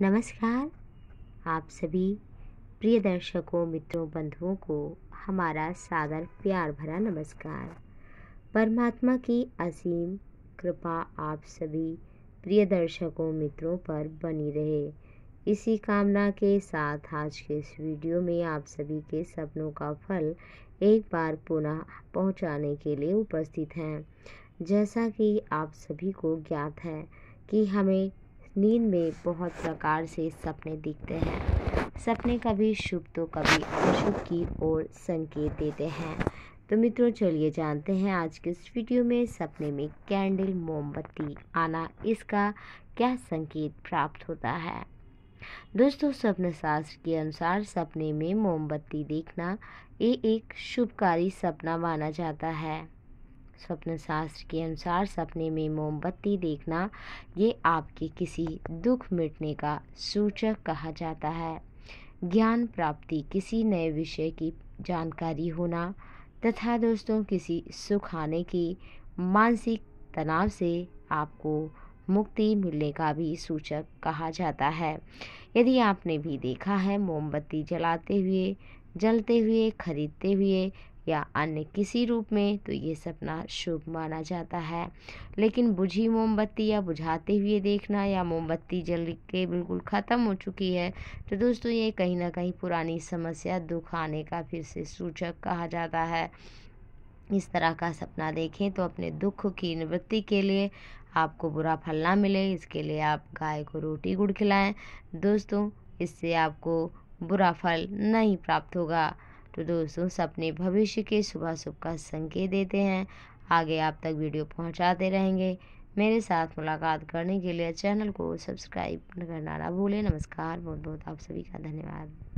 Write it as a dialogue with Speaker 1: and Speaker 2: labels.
Speaker 1: नमस्कार आप सभी प्रिय दर्शकों मित्रों बंधुओं को हमारा सागर प्यार भरा नमस्कार परमात्मा की असीम कृपा आप सभी प्रिय दर्शकों मित्रों पर बनी रहे इसी कामना के साथ आज के इस वीडियो में आप सभी के सपनों का फल एक बार पुनः पहुंचाने के लिए उपस्थित हैं जैसा कि आप सभी को ज्ञात है कि हमें नींद में बहुत प्रकार से सपने दिखते हैं सपने कभी शुभ तो कभी अशुभ की ओर संकेत देते हैं तो मित्रों चलिए जानते हैं आज के इस वीडियो में सपने में कैंडल मोमबत्ती आना इसका क्या संकेत प्राप्त होता है दोस्तों स्वप्न शास्त्र के अनुसार सपने में मोमबत्ती देखना ये एक शुभकारी सपना माना जाता है स्वप्न शास्त्र के अनुसार सपने में मोमबत्ती देखना ये आपके किसी दुख मिटने का सूचक कहा जाता है ज्ञान प्राप्ति किसी नए विषय की जानकारी होना तथा दोस्तों किसी सुख आने की मानसिक तनाव से आपको मुक्ति मिलने का भी सूचक कहा जाता है यदि आपने भी देखा है मोमबत्ती जलाते हुए जलते हुए खरीदते हुए या अन्य किसी रूप में तो ये सपना शुभ माना जाता है लेकिन बुझी मोमबत्ती या बुझाते हुए देखना या मोमबत्ती जल के बिल्कुल ख़त्म हो चुकी है तो दोस्तों ये कहीं ना कहीं पुरानी समस्या दुख आने का फिर से सूचक कहा जाता है इस तरह का सपना देखें तो अपने दुख की निवृत्ति के लिए आपको बुरा फल ना मिले इसके लिए आप गाय को रोटी गुड़ खिलाएं दोस्तों इससे आपको बुरा फल नहीं प्राप्त होगा तो दोस्तों सपने भविष्य के सुबह सुबह का संकेत देते हैं आगे आप तक वीडियो पहुंचाते रहेंगे मेरे साथ मुलाकात करने के लिए चैनल को सब्सक्राइब करना ना भूलें नमस्कार बहुत बहुत आप सभी का धन्यवाद